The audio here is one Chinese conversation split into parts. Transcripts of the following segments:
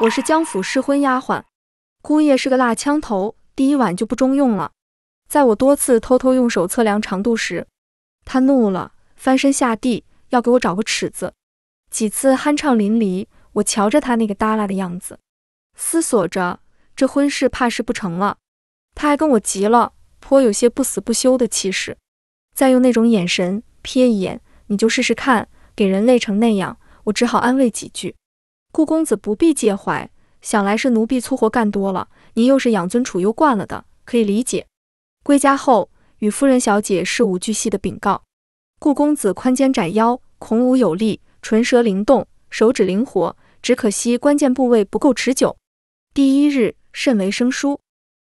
我是江府试婚丫鬟，姑爷是个辣枪头，第一晚就不中用了。在我多次偷偷用手测量长度时，他怒了，翻身下地要给我找个尺子。几次酣畅淋漓，我瞧着他那个耷拉的样子，思索着这婚事怕是不成了。他还跟我急了，颇有些不死不休的气势，再用那种眼神瞥一眼，你就试试看。给人累成那样，我只好安慰几句。顾公子不必介怀，想来是奴婢粗活干多了，您又是养尊处优惯了的，可以理解。归家后，与夫人、小姐事无巨细的禀告。顾公子宽肩窄腰，孔武有力，唇舌灵动，手指灵活，只可惜关键部位不够持久。第一日甚为生疏，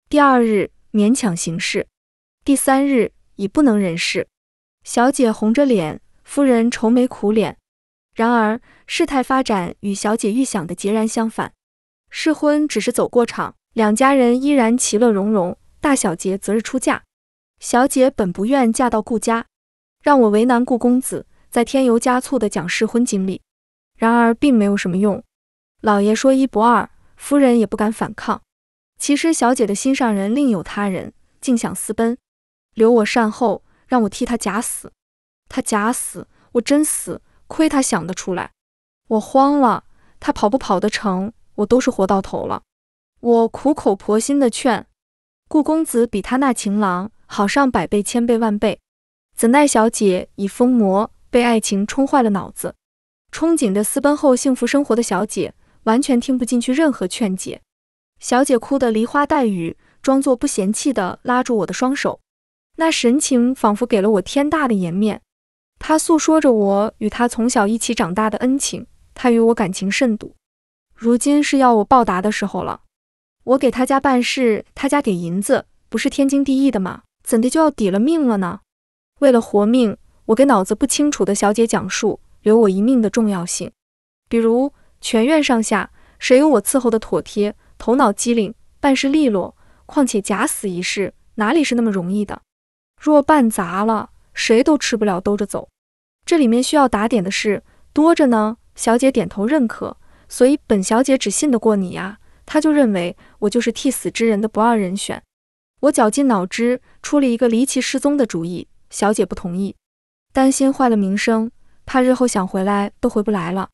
第二日勉强行事，第三日已不能人事。小姐红着脸，夫人愁眉苦脸。然而，事态发展与小姐预想的截然相反，试婚只是走过场，两家人依然其乐融融。大小姐择日出嫁，小姐本不愿嫁到顾家，让我为难顾公子，再添油加醋的讲试婚经历，然而并没有什么用。老爷说一不二，夫人也不敢反抗。其实小姐的心上人另有他人，竟想私奔，留我善后，让我替他假死，他假死，我真死。亏他想得出来，我慌了，他跑不跑得成，我都是活到头了。我苦口婆心的劝，顾公子比他那情郎好上百倍、千倍、万倍，怎奈小姐已疯魔，被爱情冲坏了脑子，憧憬着私奔后幸福生活的小姐，完全听不进去任何劝解。小姐哭得梨花带雨，装作不嫌弃的拉住我的双手，那神情仿佛给了我天大的颜面。他诉说着我与他从小一起长大的恩情，他与我感情甚笃，如今是要我报答的时候了。我给他家办事，他家给银子，不是天经地义的吗？怎的就要抵了命了呢？为了活命，我给脑子不清楚的小姐讲述留我一命的重要性。比如全院上下，谁有我伺候的妥帖，头脑机灵，办事利落？况且假死一事，哪里是那么容易的？若办砸了，谁都吃不了兜着走。这里面需要打点的事多着呢，小姐点头认可，所以本小姐只信得过你呀。他就认为我就是替死之人的不二人选。我绞尽脑汁出了一个离奇失踪的主意，小姐不同意，担心坏了名声，怕日后想回来都回不来了。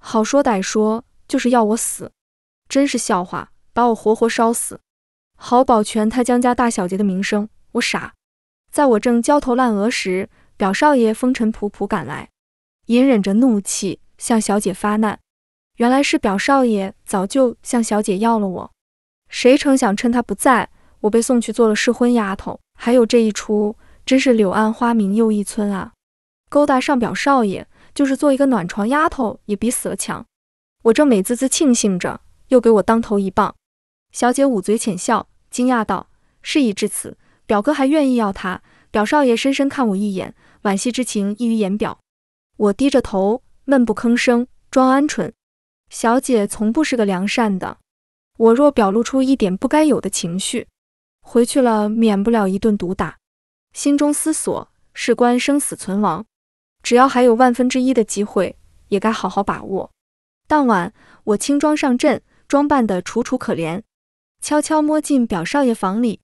好说歹说就是要我死，真是笑话，把我活活烧死，好保全他江家大小姐的名声。我傻，在我正焦头烂额时。表少爷风尘仆仆赶来，隐忍着怒气向小姐发难。原来是表少爷早就向小姐要了我，谁成想趁他不在，我被送去做了试婚丫头。还有这一出，真是柳暗花明又一村啊！勾搭上表少爷，就是做一个暖床丫头也比死了强。我正美滋滋庆幸着，又给我当头一棒。小姐捂嘴浅笑，惊讶道：“事已至此，表哥还愿意要他？”表少爷深深看我一眼，惋惜之情溢于言表。我低着头，闷不吭声，装鹌鹑。小姐从不是个良善的，我若表露出一点不该有的情绪，回去了免不了一顿毒打。心中思索，事关生死存亡，只要还有万分之一的机会，也该好好把握。当晚，我轻装上阵，装扮的楚楚可怜，悄悄摸进表少爷房里，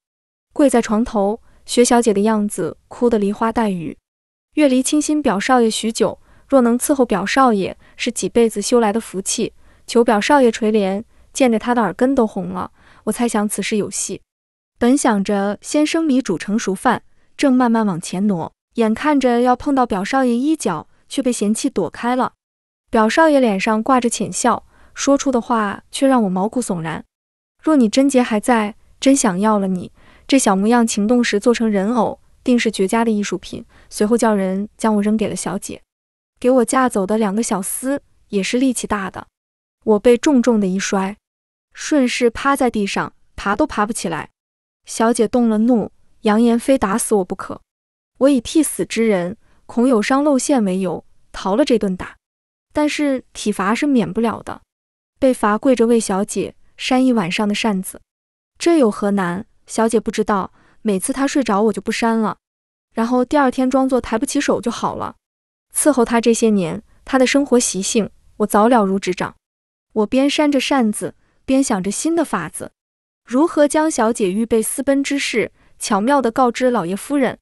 跪在床头。雪小姐的样子，哭得梨花带雨。月离倾心表少爷许久，若能伺候表少爷，是几辈子修来的福气，求表少爷垂怜。见着他的耳根都红了，我猜想此事有戏。本想着先生米煮成熟饭，正慢慢往前挪，眼看着要碰到表少爷衣角，却被嫌弃躲开了。表少爷脸上挂着浅笑，说出的话却让我毛骨悚然。若你贞洁还在，真想要了你。这小模样情动时做成人偶，定是绝佳的艺术品。随后叫人将我扔给了小姐，给我架走的两个小厮也是力气大的，我被重重的一摔，顺势趴在地上，爬都爬不起来。小姐动了怒，扬言非打死我不可。我以替死之人，恐有伤露馅为由，逃了这顿打。但是体罚是免不了的，被罚跪着为小姐扇一晚上的扇子，这有何难？小姐不知道，每次她睡着，我就不扇了，然后第二天装作抬不起手就好了。伺候她这些年，她的生活习性我早了如指掌。我边扇着扇子，边想着新的法子，如何将小姐预备私奔之事巧妙地告知老爷夫人，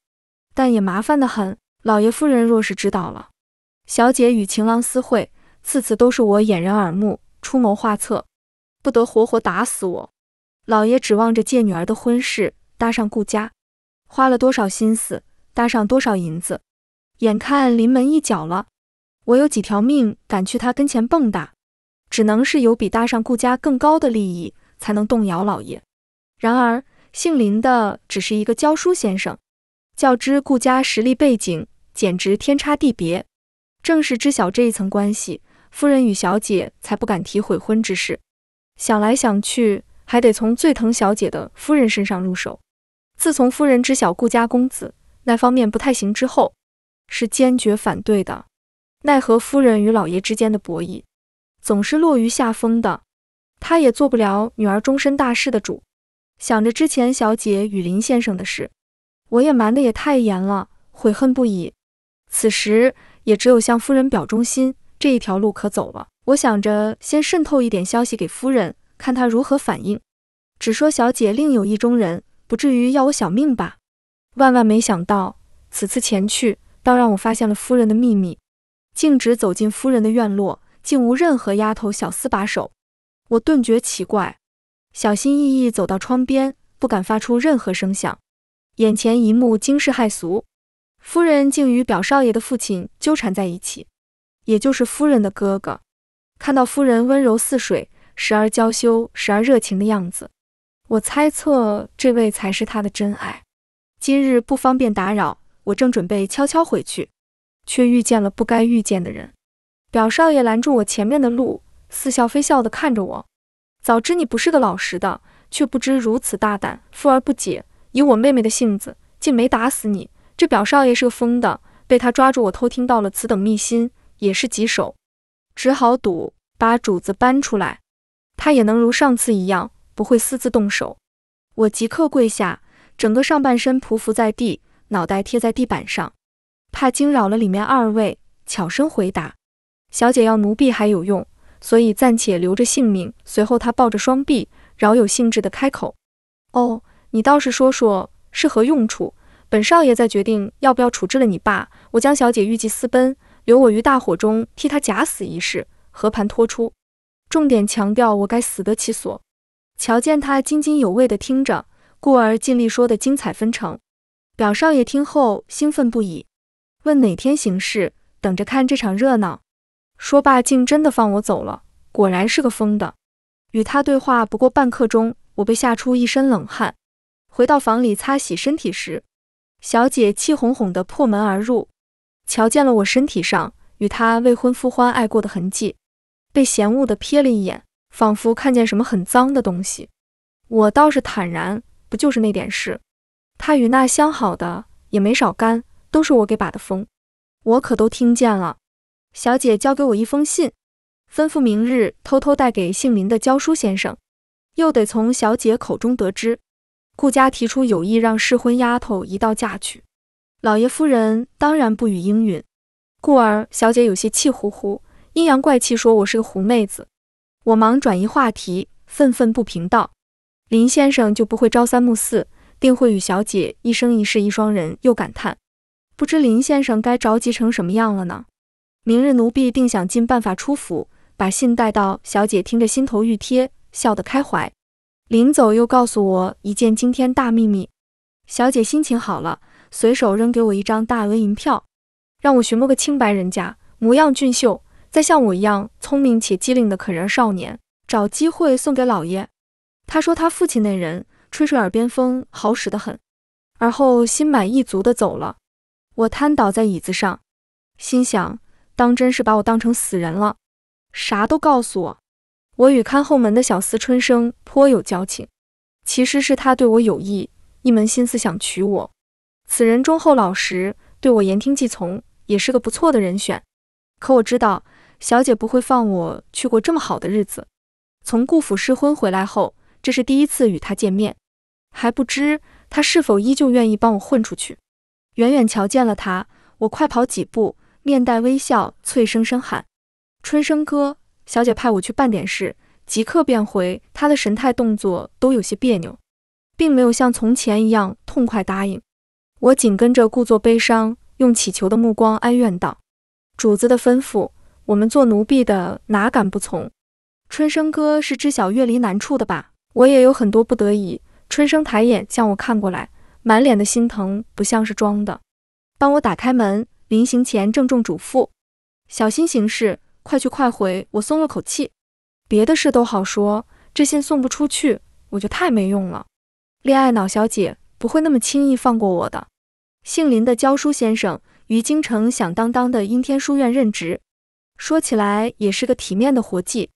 但也麻烦得很。老爷夫人若是知道了，小姐与情郎私会，次次都是我掩人耳目，出谋划策，不得活活打死我。老爷指望着借女儿的婚事搭上顾家，花了多少心思，搭上多少银子，眼看临门一脚了，我有几条命敢去他跟前蹦跶？只能是有比搭上顾家更高的利益，才能动摇老爷。然而姓林的只是一个教书先生，较之顾家实力背景，简直天差地别。正是知晓这一层关系，夫人与小姐才不敢提悔婚之事。想来想去。还得从最疼小姐的夫人身上入手。自从夫人知晓顾家公子那方面不太行之后，是坚决反对的。奈何夫人与老爷之间的博弈，总是落于下风的。她也做不了女儿终身大事的主。想着之前小姐与林先生的事，我也瞒得也太严了，悔恨不已。此时也只有向夫人表忠心这一条路可走了。我想着先渗透一点消息给夫人。看他如何反应，只说小姐另有意中人，不至于要我小命吧。万万没想到，此次前去，倒让我发现了夫人的秘密。径直走进夫人的院落，竟无任何丫头小厮把守，我顿觉奇怪，小心翼翼走到窗边，不敢发出任何声响。眼前一幕惊世骇俗，夫人竟与表少爷的父亲纠缠在一起，也就是夫人的哥哥。看到夫人温柔似水。时而娇羞，时而热情的样子，我猜测这位才是他的真爱。今日不方便打扰，我正准备悄悄回去，却遇见了不该遇见的人。表少爷拦住我前面的路，似笑非笑地看着我。早知你不是个老实的，却不知如此大胆。富而不解，以我妹妹的性子，竟没打死你。这表少爷是个疯的，被他抓住我偷听到了此等密心，也是棘手，只好赌，把主子搬出来。他也能如上次一样，不会私自动手。我即刻跪下，整个上半身匍匐在地，脑袋贴在地板上，怕惊扰了里面二位，悄声回答：“小姐要奴婢还有用，所以暂且留着性命。”随后，他抱着双臂，饶有兴致地开口：“哦，你倒是说说是何用处？本少爷在决定要不要处置了你爸。我江小姐预计私奔，留我于大火中替她假死一事，和盘托出。”重点强调我该死得其所。瞧见他津津有味地听着，故而尽力说得精彩纷呈。表少爷听后兴奋不已，问哪天行事，等着看这场热闹。说罢，竟真的放我走了。果然是个疯的。与他对话不过半刻钟，我被吓出一身冷汗。回到房里擦洗身体时，小姐气哄哄地破门而入，瞧见了我身体上与他未婚夫欢爱过的痕迹。被嫌恶的瞥了一眼，仿佛看见什么很脏的东西。我倒是坦然，不就是那点事？他与那相好的也没少干，都是我给把的风，我可都听见了。小姐交给我一封信，吩咐明日偷偷带给姓林的教书先生，又得从小姐口中得知，顾家提出有意让试婚丫头一道嫁去，老爷夫人当然不予应允，故而小姐有些气呼呼。阴阳怪气说：“我是个狐妹子。”我忙转移话题，愤愤不平道：“林先生就不会朝三暮四，定会与小姐一生一世一双人。”又感叹：“不知林先生该着急成什么样了呢？”明日奴婢定想尽办法出府，把信带到小姐。听着心头欲贴，笑得开怀。临走又告诉我一件惊天大秘密。小姐心情好了，随手扔给我一张大额银票，让我寻摸个清白人家，模样俊秀。再像我一样聪明且机灵的可人少年，找机会送给老爷。他说他父亲那人吹吹耳边风好使得很，而后心满意足地走了。我瘫倒在椅子上，心想：当真是把我当成死人了，啥都告诉我。我与看后门的小厮春生颇有交情，其实是他对我有意，一门心思想娶我。此人忠厚老实，对我言听计从，也是个不错的人选。可我知道。小姐不会放我去过这么好的日子。从顾府失婚回来后，这是第一次与他见面，还不知他是否依旧愿意帮我混出去。远远瞧见了他，我快跑几步，面带微笑，脆生生喊：“春生哥，小姐派我去办点事，即刻便回。”他的神态动作都有些别扭，并没有像从前一样痛快答应。我紧跟着故作悲伤，用乞求的目光哀怨道：“主子的吩咐。”我们做奴婢的哪敢不从？春生哥是知晓月离难处的吧？我也有很多不得已。春生抬眼向我看过来，满脸的心疼，不像是装的。帮我打开门，临行前郑重嘱咐：小心行事，快去快回。我松了口气，别的事都好说，这信送不出去，我就太没用了。恋爱脑小姐不会那么轻易放过我的。姓林的教书先生，于京城响当当的应天书院任职。说起来也是个体面的活计，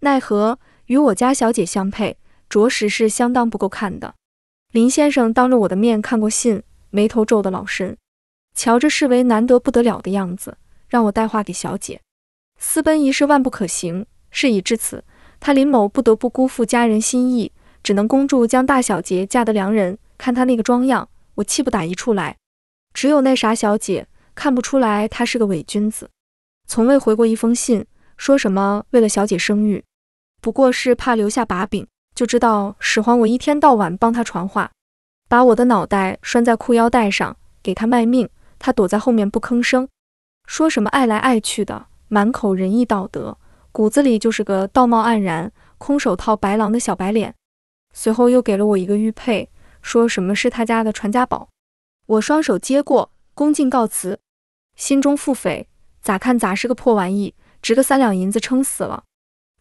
奈何与我家小姐相配，着实是相当不够看的。林先生当着我的面看过信，眉头皱的老深，瞧着视为难得不得了的样子，让我带话给小姐，私奔一事万不可行。事已至此，他林某不得不辜负家人心意，只能恭祝将大小姐嫁得良人。看他那个装样，我气不打一处来。只有那傻小姐，看不出来他是个伪君子。从未回过一封信，说什么为了小姐生育，不过是怕留下把柄，就知道使唤我一天到晚帮他传话，把我的脑袋拴在裤腰带上给他卖命。他躲在后面不吭声，说什么爱来爱去的，满口仁义道德，骨子里就是个道貌岸然、空手套白狼的小白脸。随后又给了我一个玉佩，说什么是他家的传家宝。我双手接过，恭敬告辞，心中腹诽。咋看咋是个破玩意，值个三两银子撑死了，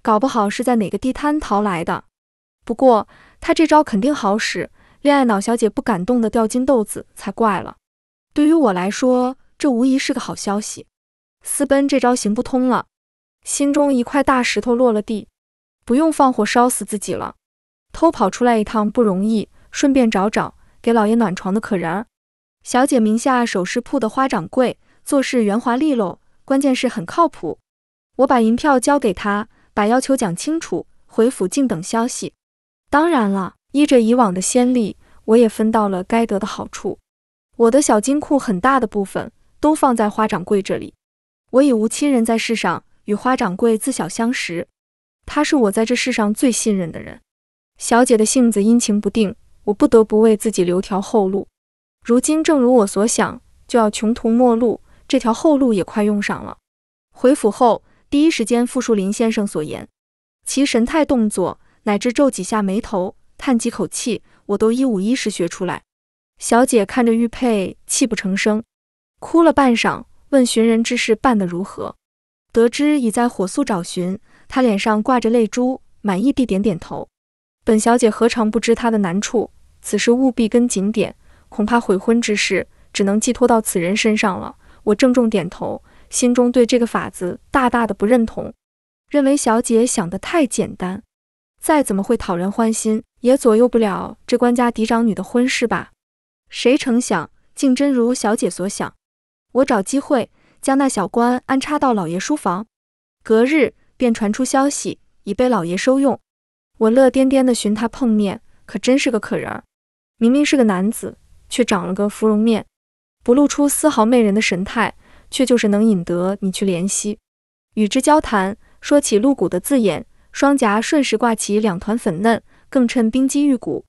搞不好是在哪个地摊淘来的。不过他这招肯定好使，恋爱脑小姐不感动的掉金豆子才怪了。对于我来说，这无疑是个好消息，私奔这招行不通了，心中一块大石头落了地，不用放火烧死自己了。偷跑出来一趟不容易，顺便找找给老爷暖床的可人儿。小姐名下首饰铺的花掌柜，做事圆滑利落。关键是很靠谱。我把银票交给他，把要求讲清楚，回府静等消息。当然了，依着以往的先例，我也分到了该得的好处。我的小金库很大的部分都放在花掌柜这里。我已无亲人在世上，与花掌柜自小相识，他是我在这世上最信任的人。小姐的性子阴晴不定，我不得不为自己留条后路。如今正如我所想，就要穷途末路。这条后路也快用上了。回府后，第一时间复述林先生所言，其神态、动作，乃至皱几下眉头、叹几口气，我都一五一十学出来。小姐看着玉佩，泣不成声，哭了半晌，问寻人之事办得如何？得知已在火速找寻，她脸上挂着泪珠，满意地点点头。本小姐何尝不知他的难处？此事务必跟紧点，恐怕悔婚之事只能寄托到此人身上了。我郑重点头，心中对这个法子大大的不认同，认为小姐想的太简单，再怎么会讨人欢心，也左右不了这官家嫡长女的婚事吧。谁成想，竟真如小姐所想。我找机会将那小官安插到老爷书房，隔日便传出消息，已被老爷收用。我乐颠颠的寻他碰面，可真是个可人儿。明明是个男子，却长了个芙蓉面。不露出丝毫媚人的神态，却就是能引得你去怜惜，与之交谈，说起露骨的字眼，双颊瞬时挂起两团粉嫩，更衬冰肌玉骨。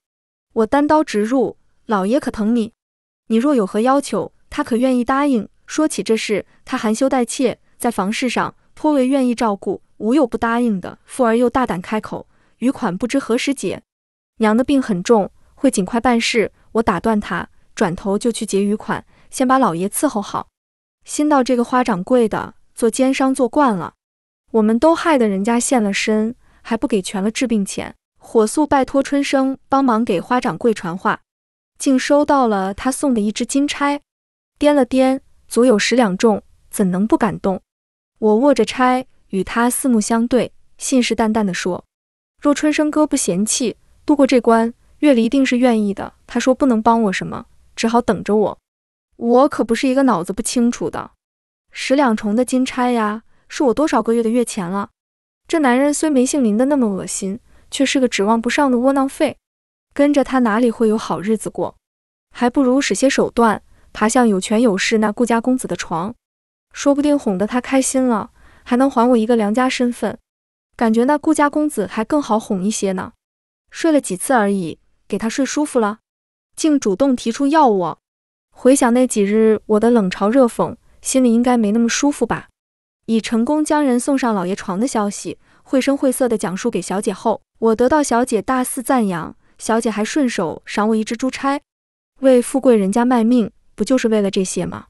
我单刀直入，老爷可疼你？你若有何要求，他可愿意答应？说起这事，他含羞带怯，在房事上颇为愿意照顾，无有不答应的。富儿又大胆开口，余款不知何时结。娘的病很重，会尽快办事。我打断他，转头就去结余款。先把老爷伺候好。新到这个花掌柜的做奸商做惯了，我们都害得人家现了身，还不给全了治病钱。火速拜托春生帮忙给花掌柜传话，竟收到了他送的一只金钗，掂了掂，足有十两重，怎能不感动？我握着钗，与他四目相对，信誓旦旦地说：“若春生哥不嫌弃，渡过这关，月离定是愿意的。”他说不能帮我什么，只好等着我。我可不是一个脑子不清楚的，十两重的金钗呀，是我多少个月的月钱了。这男人虽没姓林的那么恶心，却是个指望不上的窝囊废。跟着他哪里会有好日子过？还不如使些手段，爬向有权有势那顾家公子的床，说不定哄得他开心了，还能还我一个良家身份。感觉那顾家公子还更好哄一些呢。睡了几次而已，给他睡舒服了，竟主动提出要我。回想那几日我的冷嘲热讽，心里应该没那么舒服吧？以成功将人送上老爷床的消息，绘声绘色的讲述给小姐后，我得到小姐大肆赞扬。小姐还顺手赏我一只珠钗。为富贵人家卖命，不就是为了这些吗？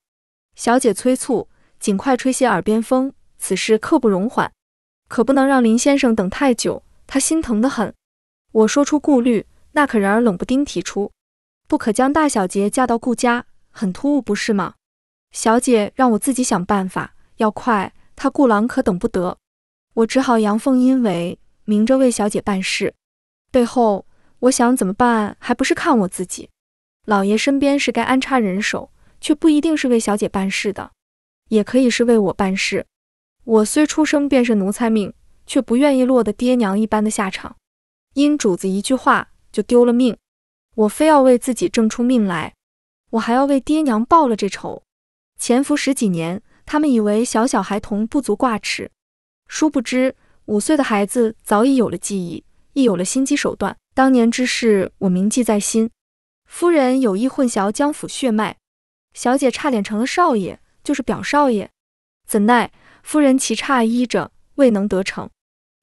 小姐催促，尽快吹些耳边风，此事刻不容缓，可不能让林先生等太久，他心疼得很。我说出顾虑，那可然而冷不丁提出，不可将大小姐嫁到顾家。很突兀，不是吗？小姐让我自己想办法，要快，她顾郎可等不得。我只好阳奉阴违，明着为小姐办事，背后我想怎么办，还不是看我自己。老爷身边是该安插人手，却不一定是为小姐办事的，也可以是为我办事。我虽出生便是奴才命，却不愿意落得爹娘一般的下场，因主子一句话就丢了命，我非要为自己挣出命来。我还要为爹娘报了这仇。潜伏十几年，他们以为小小孩童不足挂齿，殊不知五岁的孩子早已有了记忆，亦有了心机手段。当年之事，我铭记在心。夫人有意混淆江府血脉，小姐差点成了少爷，就是表少爷。怎奈夫人棋差一着，未能得逞。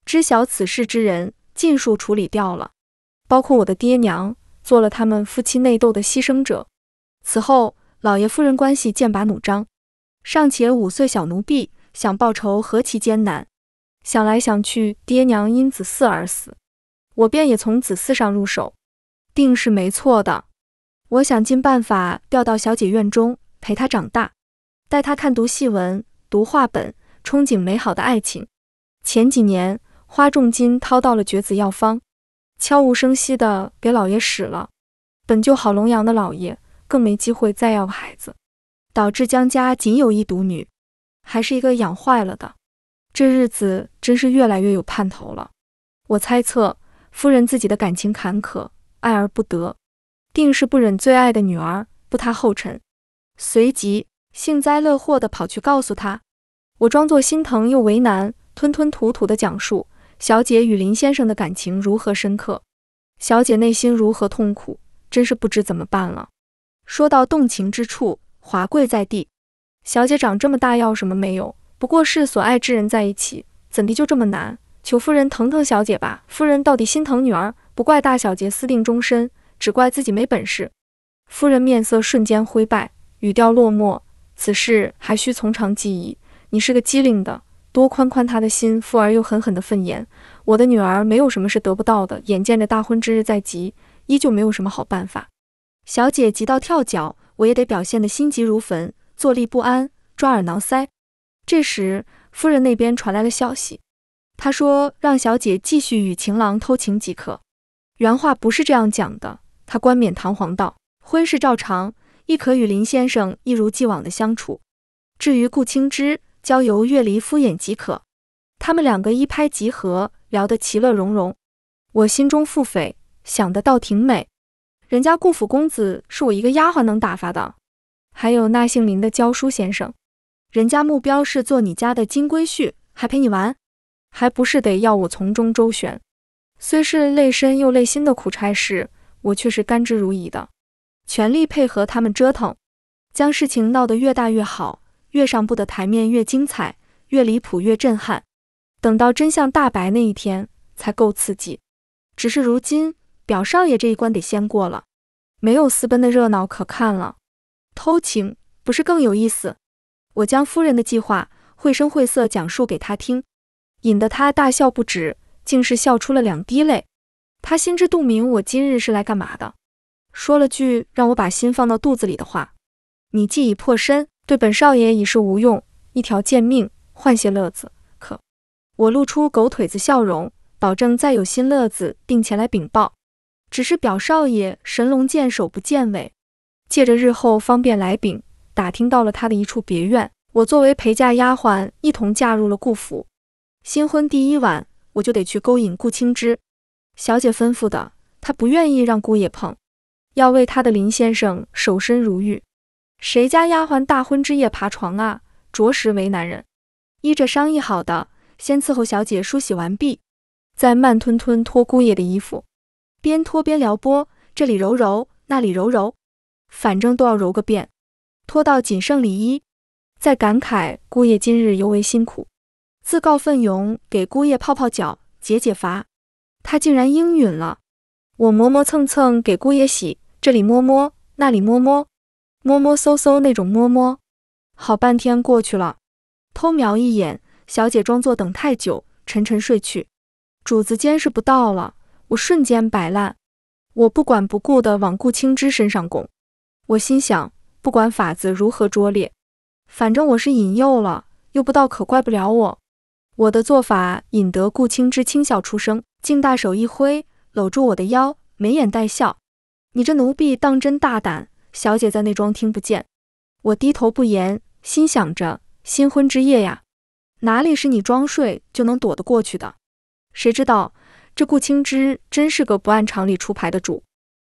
知晓此事之人尽数处理掉了，包括我的爹娘，做了他们夫妻内斗的牺牲者。此后，老爷夫人关系剑拔弩张，尚且五岁小奴婢想报仇何其艰难？想来想去，爹娘因子嗣而死，我便也从子嗣上入手，定是没错的。我想尽办法调到小姐院中，陪她长大，带她看读戏文、读话本，憧憬美好的爱情。前几年花重金掏到了绝子药方，悄无声息的给老爷使了，本就好龙阳的老爷。更没机会再要个孩子，导致江家仅有一独女，还是一个养坏了的。这日子真是越来越有盼头了。我猜测夫人自己的感情坎坷，爱而不得，定是不忍最爱的女儿不她后尘。随即幸灾乐祸地跑去告诉她。我装作心疼又为难，吞吞吐吐地讲述小姐与林先生的感情如何深刻，小姐内心如何痛苦，真是不知怎么办了。说到动情之处，华跪在地。小姐长这么大，要什么没有？不过是所爱之人在一起，怎地就这么难？求夫人疼疼小姐吧。夫人到底心疼女儿，不怪大小姐私定终身，只怪自己没本事。夫人面色瞬间灰败，语调落寞。此事还需从长计议。你是个机灵的，多宽宽他的心。富儿又狠狠地愤言：“我的女儿没有什么是得不到的。”眼见着大婚之日在即，依旧没有什么好办法。小姐急到跳脚，我也得表现得心急如焚、坐立不安、抓耳挠腮。这时，夫人那边传来了消息，她说让小姐继续与情郎偷情即可。原话不是这样讲的，她冠冕堂皇道：婚事照常，亦可与林先生一如既往的相处。至于顾青之，交由月离敷衍即可。他们两个一拍即合，聊得其乐融融。我心中腹诽，想的倒挺美。人家顾府公子是我一个丫鬟能打发的，还有那姓林的教书先生，人家目标是做你家的金龟婿，还陪你玩，还不是得要我从中周旋？虽是累身又累心的苦差事，我却是甘之如饴的，全力配合他们折腾，将事情闹得越大越好，越上不得台面越精彩，越离谱越震撼。等到真相大白那一天才够刺激。只是如今。表少爷这一关得先过了，没有私奔的热闹可看了，偷情不是更有意思？我将夫人的计划绘声绘色讲述给他听，引得他大笑不止，竟是笑出了两滴泪。他心知肚明，我今日是来干嘛的，说了句让我把心放到肚子里的话：“你既已破身，对本少爷已是无用，一条贱命换些乐子可？”我露出狗腿子笑容，保证再有新乐子，并前来禀报。只是表少爷神龙见首不见尾，借着日后方便来禀打听到了他的一处别院。我作为陪嫁丫鬟，一同嫁入了顾府。新婚第一晚，我就得去勾引顾青芝。小姐吩咐的，她不愿意让姑爷碰，要为她的林先生守身如玉。谁家丫鬟大婚之夜爬床啊，着实为难人。依着商议好的，先伺候小姐梳洗完毕，再慢吞吞脱姑爷的衣服。边脱边撩拨，这里揉揉，那里揉揉，反正都要揉个遍，脱到仅剩里衣，再感慨姑爷今日尤为辛苦，自告奋勇给姑爷泡泡脚，解解乏，他竟然应允了。我磨磨蹭蹭给姑爷洗，这里摸摸，那里摸摸，摸摸搜搜那种摸摸，好半天过去了，偷瞄一眼，小姐装作等太久，沉沉睡去，主子监视不到了。我瞬间摆烂，我不管不顾地往顾青之身上拱。我心想，不管法子如何拙劣，反正我是引诱了，诱不到可怪不了我。我的做法引得顾青之轻笑出声，竟大手一挥，搂住我的腰，眉眼带笑：“你这奴婢当真大胆，小姐在那装听不见。”我低头不言，心想着新婚之夜呀，哪里是你装睡就能躲得过去的？谁知道？这顾青之真是个不按常理出牌的主，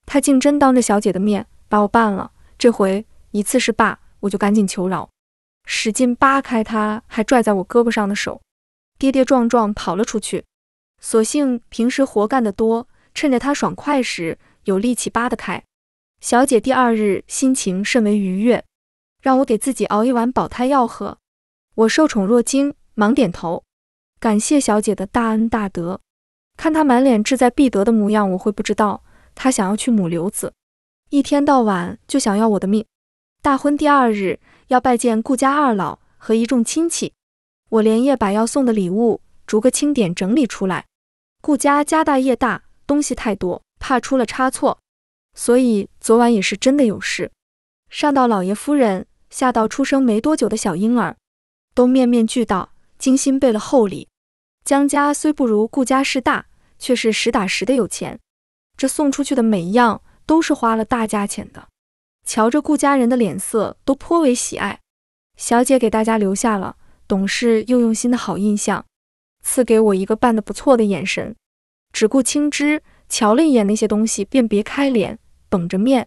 他竟真当着小姐的面把我办了。这回一次是罢，我就赶紧求饶，使劲扒开他还拽在我胳膊上的手，跌跌撞撞跑了出去。所幸平时活干得多，趁着他爽快时有力气扒得开。小姐第二日心情甚为愉悦，让我给自己熬一碗保胎药喝。我受宠若惊，忙点头，感谢小姐的大恩大德。看他满脸志在必得的模样，我会不知道他想要去母留子，一天到晚就想要我的命。大婚第二日要拜见顾家二老和一众亲戚，我连夜把要送的礼物逐个清点整理出来。顾家家大业大，东西太多，怕出了差错，所以昨晚也是真的有事。上到老爷夫人，下到出生没多久的小婴儿，都面面俱到，精心备了厚礼。江家虽不如顾家势大，却是实打实的有钱。这送出去的每一样都是花了大价钱的。瞧着顾家人的脸色，都颇为喜爱。小姐给大家留下了懂事又用心的好印象，赐给我一个办得不错的眼神。只顾青枝瞧了一眼那些东西，便别开脸，绷着面。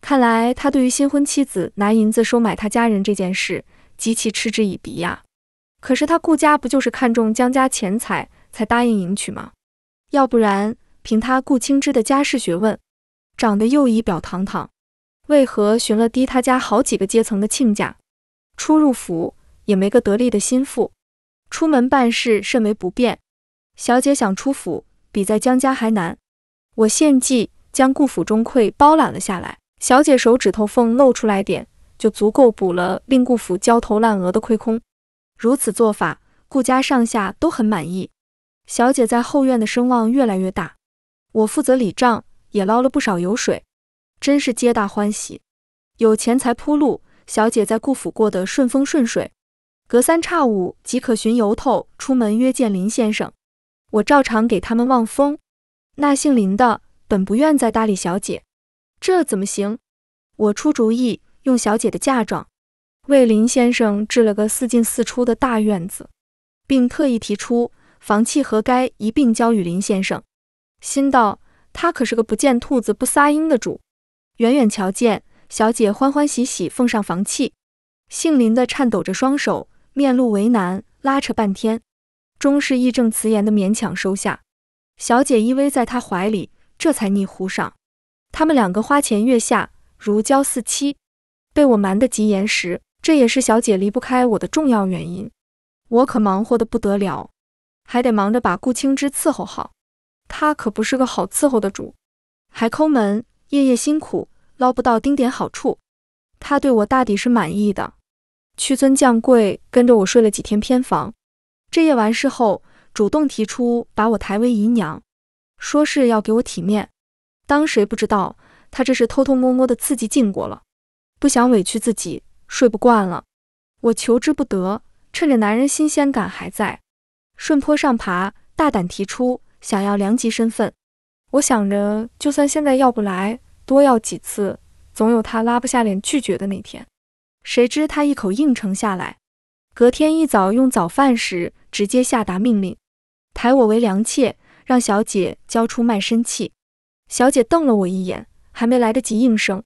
看来他对于新婚妻子拿银子收买他家人这件事，极其嗤之以鼻呀。可是他顾家不就是看中江家钱财才答应迎娶吗？要不然凭他顾青芝的家世学问，长得又仪表堂堂，为何寻了低他家好几个阶层的亲家？初入府也没个得力的心腹，出门办事甚为不便。小姐想出府比在江家还难。我献计将顾府中馈包揽了下来，小姐手指头缝露出来点，就足够补了令顾府焦头烂额的亏空。如此做法，顾家上下都很满意。小姐在后院的声望越来越大，我负责理账，也捞了不少油水，真是皆大欢喜。有钱财铺路，小姐在顾府过得顺风顺水，隔三差五即可寻由头出门约见林先生。我照常给他们望风。那姓林的本不愿再搭理小姐，这怎么行？我出主意，用小姐的嫁妆。为林先生置了个四进四出的大院子，并特意提出房契和该一并交与林先生。心道他可是个不见兔子不撒鹰的主。远远瞧见小姐欢欢喜喜奉上房契，姓林的颤抖着双手，面露为难，拉扯半天，终是义正辞严的勉强收下。小姐依偎在他怀里，这才腻乎上。他们两个花前月下，如胶似漆，被我瞒得极严实。这也是小姐离不开我的重要原因。我可忙活的不得了，还得忙着把顾青之伺候好。他可不是个好伺候的主，还抠门，夜夜辛苦，捞不到丁点好处。他对我大抵是满意的，屈尊降贵跟着我睡了几天偏房。这夜完事后，主动提出把我抬为姨娘，说是要给我体面。当谁不知道，他这是偷偷摸摸的刺激晋国了，不想委屈自己。睡不惯了，我求之不得。趁着男人新鲜感还在，顺坡上爬，大胆提出想要良籍身份。我想着，就算现在要不来，多要几次，总有他拉不下脸拒绝的那天。谁知他一口应承下来。隔天一早用早饭时，直接下达命令，抬我为良妾，让小姐交出卖身契。小姐瞪了我一眼，还没来得及应声，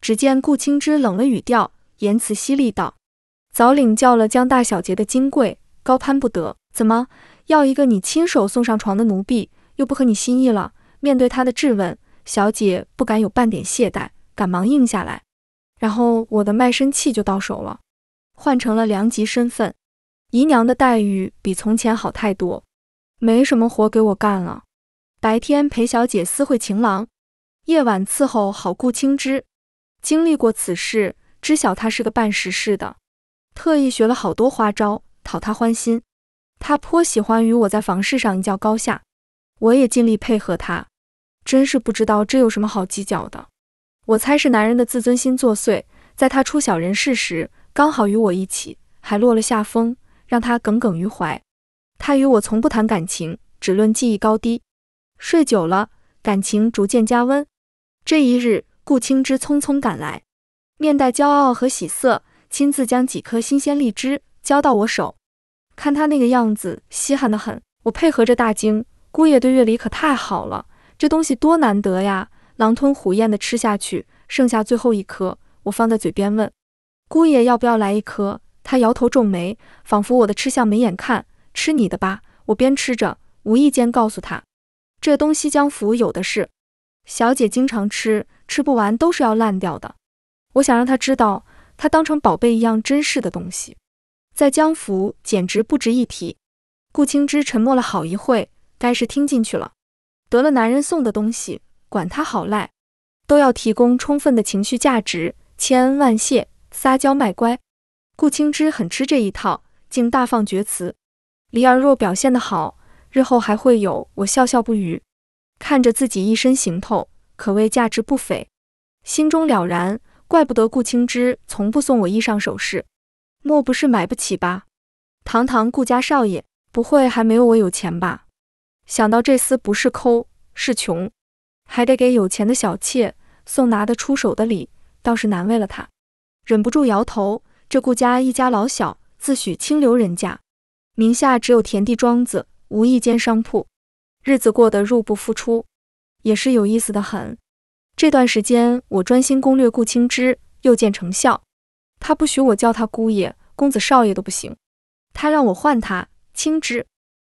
只见顾青之冷了语调。言辞犀利道：“早领教了江大小姐的金贵，高攀不得。怎么要一个你亲手送上床的奴婢，又不合你心意了？”面对他的质问，小姐不敢有半点懈怠，赶忙应下来。然后我的卖身契就到手了，换成了良级身份，姨娘的待遇比从前好太多，没什么活给我干了。白天陪小姐私会情郎，夜晚伺候好顾青枝。经历过此事。知晓他是个办实事的，特意学了好多花招讨他欢心。他颇喜欢与我在房事上一较高下，我也尽力配合他。真是不知道这有什么好计较的。我猜是男人的自尊心作祟，在他出小人事时刚好与我一起，还落了下风，让他耿耿于怀。他与我从不谈感情，只论技艺高低。睡久了，感情逐渐加温。这一日，顾青之匆匆赶来。面带骄傲和喜色，亲自将几颗新鲜荔枝交到我手。看他那个样子，稀罕的很。我配合着大惊，姑爷对月礼可太好了，这东西多难得呀！狼吞虎咽地吃下去，剩下最后一颗，我放在嘴边问：“姑爷要不要来一颗？”他摇头皱眉，仿佛我的吃相没眼看。吃你的吧！我边吃着，无意间告诉他：“这东西江府有的是，小姐经常吃，吃不完都是要烂掉的。”我想让他知道，他当成宝贝一样珍视的东西，在江府简直不值一提。顾青之沉默了好一会，该是听进去了。得了男人送的东西，管他好赖，都要提供充分的情绪价值，千恩万谢，撒娇卖乖。顾青之很吃这一套，竟大放厥词。离儿若表现得好，日后还会有。我笑笑不语，看着自己一身行头，可谓价值不菲，心中了然。怪不得顾青之从不送我衣裳首饰，莫不是买不起吧？堂堂顾家少爷，不会还没有我有钱吧？想到这厮不是抠，是穷，还得给有钱的小妾送拿得出手的礼，倒是难为了他。忍不住摇头。这顾家一家老小自诩清流人家，名下只有田地庄子，无一间商铺，日子过得入不敷出，也是有意思的很。这段时间我专心攻略顾青之，又见成效。他不许我叫他姑爷、公子、少爷都不行，他让我唤他青之。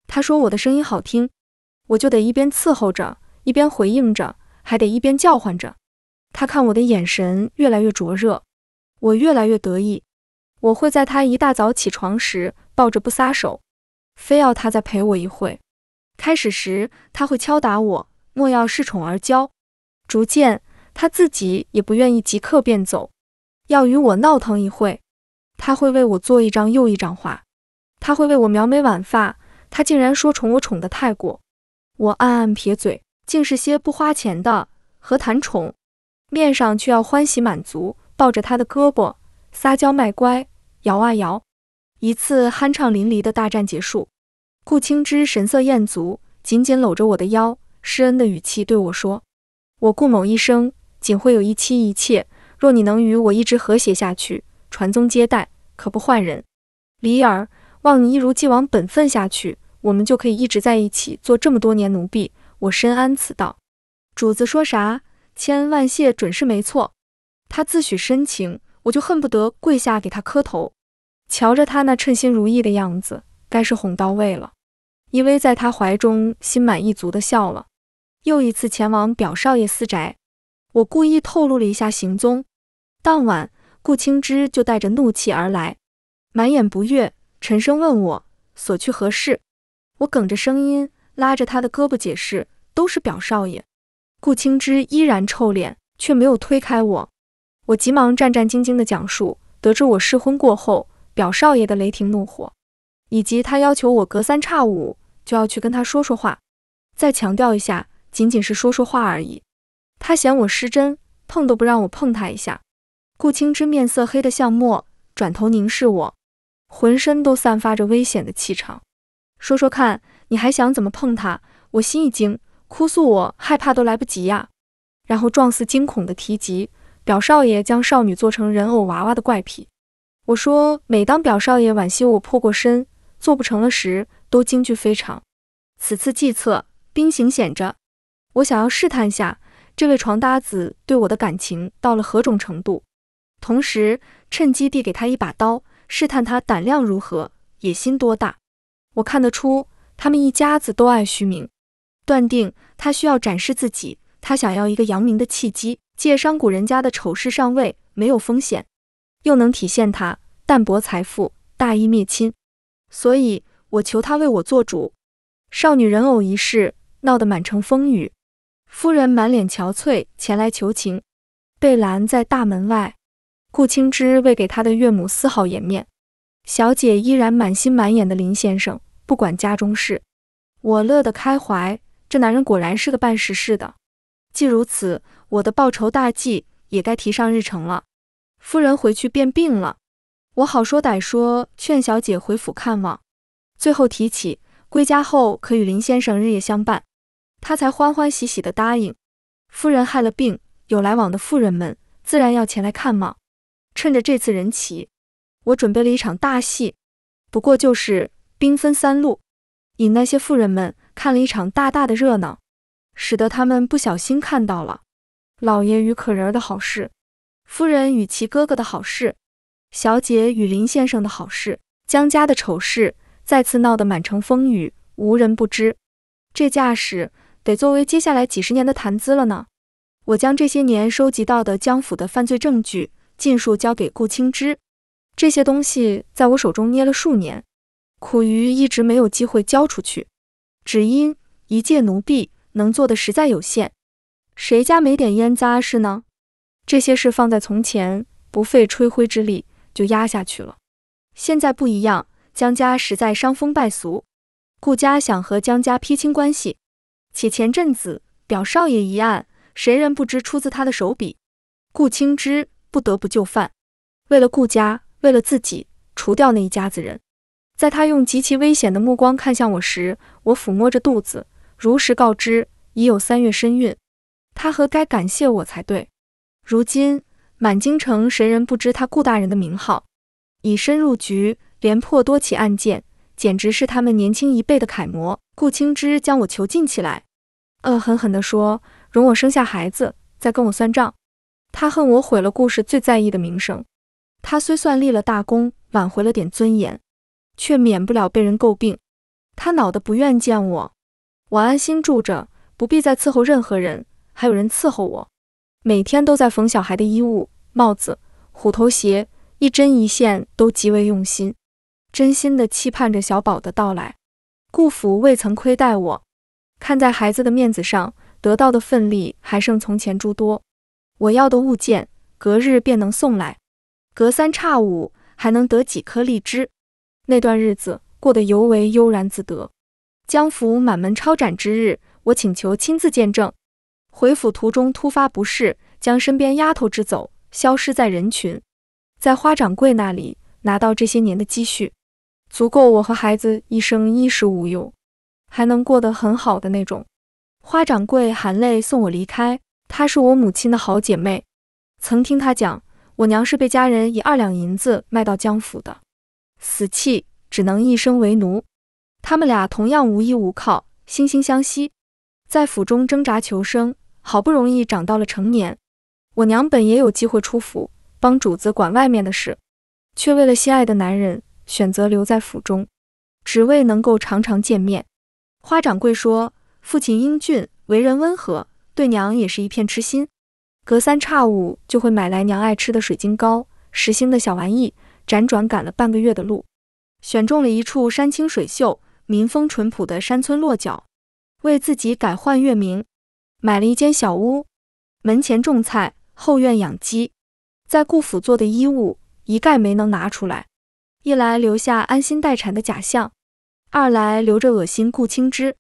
他说我的声音好听，我就得一边伺候着，一边回应着，还得一边叫唤着。他看我的眼神越来越灼热，我越来越得意。我会在他一大早起床时抱着不撒手，非要他再陪我一会。开始时他会敲打我，莫要恃宠而骄。逐渐，他自己也不愿意即刻便走，要与我闹腾一会。他会为我做一张又一张画，他会为我描眉挽发。他竟然说宠我宠得太过，我暗暗撇嘴，竟是些不花钱的，何谈宠？面上却要欢喜满足，抱着他的胳膊撒娇卖乖，摇啊摇。一次酣畅淋漓的大战结束，顾青之神色艳足，紧紧搂着我的腰，施恩的语气对我说。我顾某一生仅会有一妻一妾，若你能与我一直和谐下去，传宗接代，可不换人。李儿，望你一如既往本分下去，我们就可以一直在一起做这么多年奴婢。我深谙此道。主子说啥，千恩万谢准是没错。他自诩深情，我就恨不得跪下给他磕头。瞧着他那称心如意的样子，该是哄到位了。依偎在他怀中，心满意足的笑了。又一次前往表少爷私宅，我故意透露了一下行踪。当晚，顾青之就带着怒气而来，满眼不悦，沉声问我所去何事。我哽着声音，拉着他的胳膊解释：“都是表少爷。”顾青之依然臭脸，却没有推开我。我急忙战战兢兢地讲述，得知我失婚过后，表少爷的雷霆怒火，以及他要求我隔三差五就要去跟他说说话，再强调一下。仅仅是说说话而已，他嫌我失真，碰都不让我碰他一下。顾青之面色黑得像墨，转头凝视我，浑身都散发着危险的气场。说说看，你还想怎么碰他？我心一惊，哭诉我害怕都来不及呀。然后状似惊恐的提及表少爷将少女做成人偶娃娃的怪癖。我说，每当表少爷惋惜我破过身做不成了时，都惊惧非常。此次计策兵行险着。我想要试探下这位床搭子对我的感情到了何种程度，同时趁机递给他一把刀，试探他胆量如何，野心多大。我看得出他们一家子都爱虚名，断定他需要展示自己，他想要一个扬名的契机，借商贾人家的丑事上位，没有风险，又能体现他淡泊财富、大义灭亲。所以，我求他为我做主，少女人偶一事闹得满城风雨。夫人满脸憔悴前来求情，被拦在大门外。顾青之未给他的岳母丝毫颜面，小姐依然满心满眼的林先生，不管家中事，我乐得开怀。这男人果然是个办实事的。既如此，我的报仇大计也该提上日程了。夫人回去便病了，我好说歹说劝小姐回府看望，最后提起归家后可与林先生日夜相伴。他才欢欢喜喜地答应。夫人害了病，有来往的富人们自然要前来看望。趁着这次人齐，我准备了一场大戏，不过就是兵分三路，引那些富人们看了一场大大的热闹，使得他们不小心看到了老爷与可人的好事，夫人与其哥哥的好事，小姐与林先生的好事，江家的丑事，再次闹得满城风雨，无人不知。这架势。得作为接下来几十年的谈资了呢。我将这些年收集到的江府的犯罪证据尽数交给顾青之。这些东西在我手中捏了数年，苦于一直没有机会交出去，只因一介奴婢能做的实在有限。谁家没点烟杂事呢？这些事放在从前，不费吹灰之力就压下去了。现在不一样，江家实在伤风败俗，顾家想和江家撇清关系。且前阵子表少爷一案，谁人不知出自他的手笔？顾青之不得不就范，为了顾家，为了自己，除掉那一家子人。在他用极其危险的目光看向我时，我抚摸着肚子，如实告知已有三月身孕。他何该感谢我才对。如今满京城谁人不知他顾大人的名号？以身入局，连破多起案件，简直是他们年轻一辈的楷模。顾青之将我囚禁起来，恶狠狠地说：“容我生下孩子，再跟我算账。”他恨我毁了顾氏最在意的名声。他虽算立了大功，挽回了点尊严，却免不了被人诟病。他恼得不愿见我，我安心住着，不必再伺候任何人。还有人伺候我，每天都在缝小孩的衣物、帽子、虎头鞋，一针一线都极为用心，真心的期盼着小宝的到来。顾府未曾亏待我，看在孩子的面子上，得到的份力还胜从前诸多。我要的物件，隔日便能送来，隔三差五还能得几颗荔枝。那段日子过得尤为悠然自得。江府满门抄斩之日，我请求亲自见证。回府途中突发不适，将身边丫头支走，消失在人群，在花掌柜那里拿到这些年的积蓄。足够我和孩子一生衣食无忧，还能过得很好的那种。花掌柜含泪送我离开，她是我母亲的好姐妹。曾听她讲，我娘是被家人以二两银子卖到江府的，死气只能一生为奴。他们俩同样无依无靠，惺惺相惜，在府中挣扎求生，好不容易长到了成年。我娘本也有机会出府帮主子管外面的事，却为了心爱的男人。选择留在府中，只为能够常常见面。花掌柜说：“父亲英俊，为人温和，对娘也是一片痴心。隔三差五就会买来娘爱吃的水晶糕、时兴的小玩意。辗转赶了半个月的路，选中了一处山清水秀、民风淳朴的山村落脚，为自己改换月明，买了一间小屋，门前种菜，后院养鸡。在顾府做的衣物一概没能拿出来。”一来留下安心待产的假象，二来留着恶心顾清之，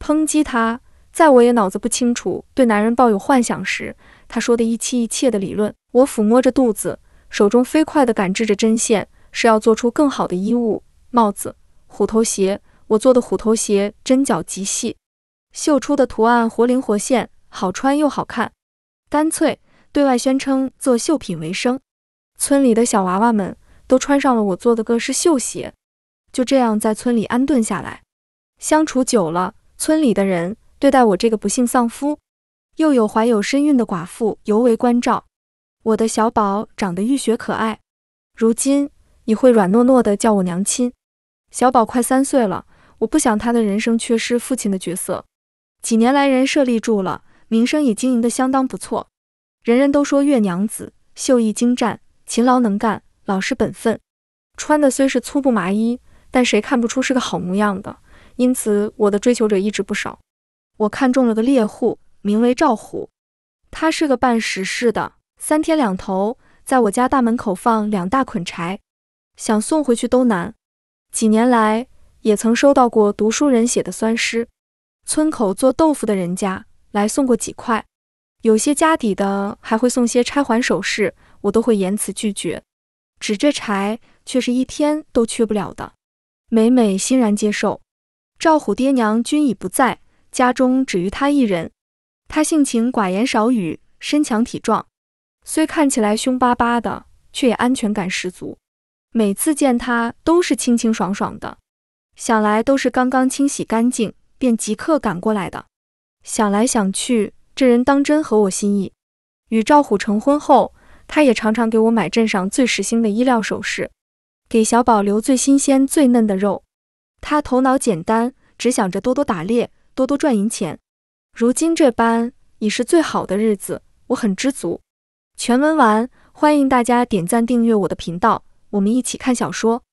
抨击他。在我也脑子不清楚、对男人抱有幻想时，他说的一妻一妾的理论。我抚摸着肚子，手中飞快的赶制着针线，是要做出更好的衣物、帽子、虎头鞋。我做的虎头鞋针脚极细，绣出的图案活灵活现，好穿又好看。干脆对外宣称做绣品为生，村里的小娃娃们。都穿上了我做的各式绣鞋，就这样在村里安顿下来。相处久了，村里的人对待我这个不幸丧夫又有怀有身孕的寡妇尤为关照。我的小宝长得玉雪可爱，如今你会软糯糯的叫我娘亲。小宝快三岁了，我不想他的人生缺失父亲的角色。几年来人设立住了，名声也经营得相当不错，人人都说月娘子绣艺精湛，勤劳能干。老实本分，穿的虽是粗布麻衣，但谁看不出是个好模样的？因此，我的追求者一直不少。我看中了个猎户，名为赵虎，他是个办实事的，三天两头在我家大门口放两大捆柴，想送回去都难。几年来，也曾收到过读书人写的酸诗，村口做豆腐的人家来送过几块，有些家底的还会送些钗环首饰，我都会严词拒绝。指这柴，却是一天都缺不了的。美美欣然接受。赵虎爹娘均已不在，家中只余他一人。他性情寡言少语，身强体壮，虽看起来凶巴巴的，却也安全感十足。每次见他都是清清爽爽的，想来都是刚刚清洗干净便即刻赶过来的。想来想去，这人当真合我心意。与赵虎成婚后。他也常常给我买镇上最时兴的衣料首饰，给小宝留最新鲜最嫩的肉。他头脑简单，只想着多多打猎，多多赚银钱。如今这般已是最好的日子，我很知足。全文完，欢迎大家点赞订阅我的频道，我们一起看小说。